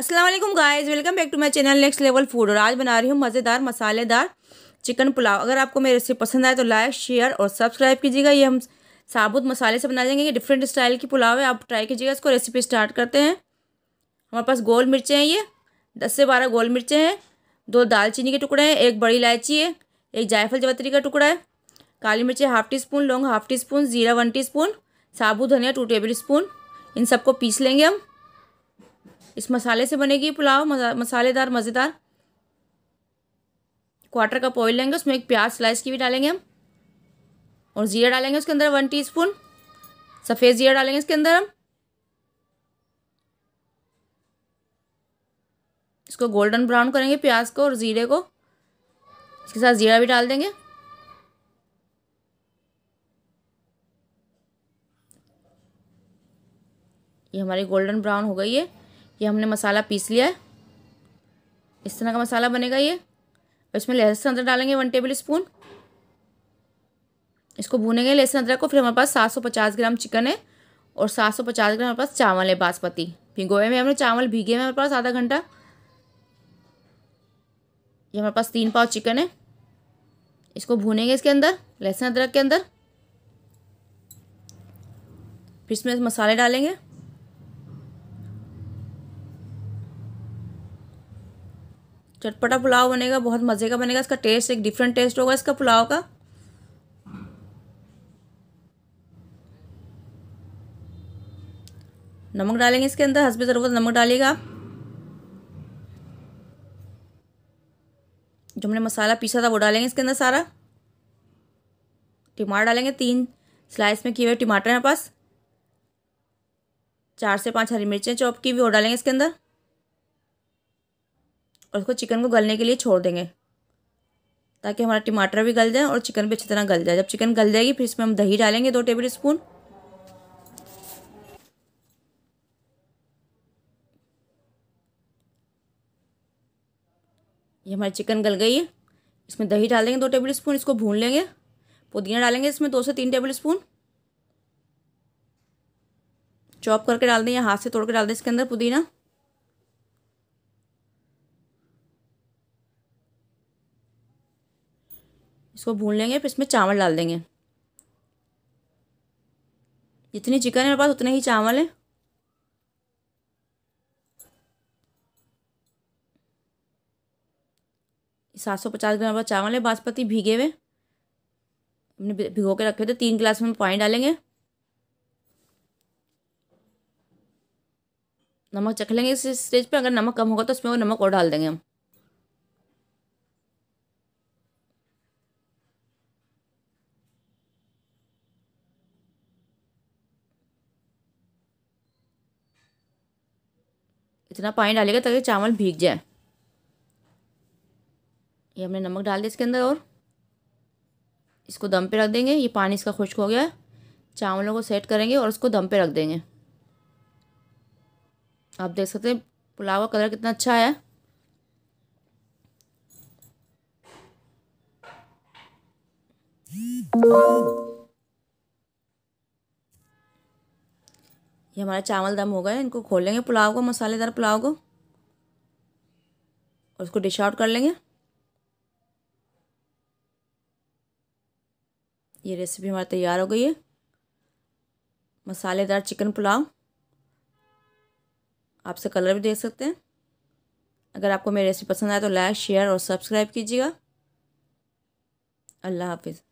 Aslam guys welcome back to my channel next level food और आज बना रही हूँ मज़ेदार मसालेदार चिकन पुलाव अगर आपको मेरी रेसिपी पसंद आए तो लाइक शेयर और सब्सक्राइब कीजिएगा ये हम साबुत मसाले से बना देंगे ये डिफरेंट स्टाइल की पुलाव है आप ट्राई कीजिएगा इसको रेसिपी स्टार्ट करते हैं हमारे पास गोल मिर्चें हैं ये दस से बारह गोल मिर्चें हैं दो दालचीनी के टुकड़े हैं एक बड़ी इलायची है एक जायफल जवतरी का टुकड़ा है काली मिर्चें हाफ टी स्पून लौंग हाफ टी स्पून ज़ीरा वन टी स्पून साबुत धनिया टू टेबल स्पून इन सबको पीस लेंगे हम इस मसाले से बनेगी पुलाव मसालेदार मज़ेदार क्वार्टर कप ऑयल लेंगे उसमें एक प्याज स्लाइस की भी डालेंगे हम और ज़ीरा डालेंगे उसके अंदर वन टीस्पून सफ़ेद ज़ीरा डालेंगे इसके अंदर हम इसको गोल्डन ब्राउन करेंगे प्याज को और ज़ीरे को इसके साथ ज़ीरा भी डाल देंगे ये हमारी गोल्डन ब्राउन हो गई है ये हमने मसाला पीस लिया है इस तरह का मसाला बनेगा ये इसमें लहसुन अदरक डालेंगे वन टेबल स्पून इसको भूनेंगे लहसुन अदरक को फिर हमारे पास सात सौ पचास ग्राम चिकन है और सात सौ पचास ग्राम हमारे पास चावल है बासमती भिगोए में हमने चावल भीगे हैं हमारे पास आधा घंटा ये हमारे पास तीन पाव चिकन है इसको भूनेंगे इसके अंदर लहसुन अदरक के अंदर फिर इसमें मसाले डालेंगे चटपटा पुलाव बनेगा बहुत मज़े का बनेगा इसका टेस्ट एक डिफरेंट टेस्ट होगा इसका पुलाव का नमक डालेंगे इसके अंदर हंसबे ज़रूरत नमक डालिएगा जो हमने मसाला पीसा था वो डालेंगे इसके अंदर सारा टमाटर डालेंगे तीन स्लाइस में किए हुए टमाटर हैं पास चार से पाँच हरी मिर्चें चॉप की भी वो डालेंगे इसके अंदर और उसको चिकन को गलने के लिए छोड़ देंगे ताकि हमारा टमाटर भी गल जाए और चिकन भी अच्छी तरह गल जाए जब चिकन गल जाएगी फिर इसमें हम दही डालेंगे दो टेबल स्पून ये हमारी चिकन गल गई है इसमें दही डाल देंगे दो टेबल स्पून इसको भून लेंगे पुदीना डालेंगे इसमें दो से तीन टेबल स्पून चॉप करके डाल दें या हाथ से तोड़ के डाल दें इसके अंदर पुदीना इसको भून लेंगे फिर इसमें चावल डाल देंगे जितनी चिकन है मेरे पास उतने ही चावल हैं सात सौ पचास ग्राम का चावल है बासमती भीगे हुए हमने भिगो के रखे थे तीन गिलास में पानी डालेंगे नमक चख लेंगे इस स्टेज पे अगर नमक कम होगा तो उसमें वो नमक और डाल देंगे हम इतना पानी डालेगा ताकि चावल भीग जाए ये हमने नमक डाल दिया इसके अंदर और इसको दम पे रख देंगे ये पानी इसका खुश्क हो गया चावलों को सेट करेंगे और उसको दम पे रख देंगे आप देख सकते हैं पुलाव का कलर कितना अच्छा है Oh. ये हमारा चावल दम हो गया इनको खोल लेंगे पुलाव को मसालेदार पुलाव को और उसको डिश आउट कर लेंगे ये रेसिपी हमारी तैयार हो गई है मसालेदार चिकन पुलाव आपसे कलर भी देख सकते हैं अगर आपको मेरी रेसिपी पसंद आए तो लाइक शेयर और सब्सक्राइब कीजिएगा अल्लाह हाफिज़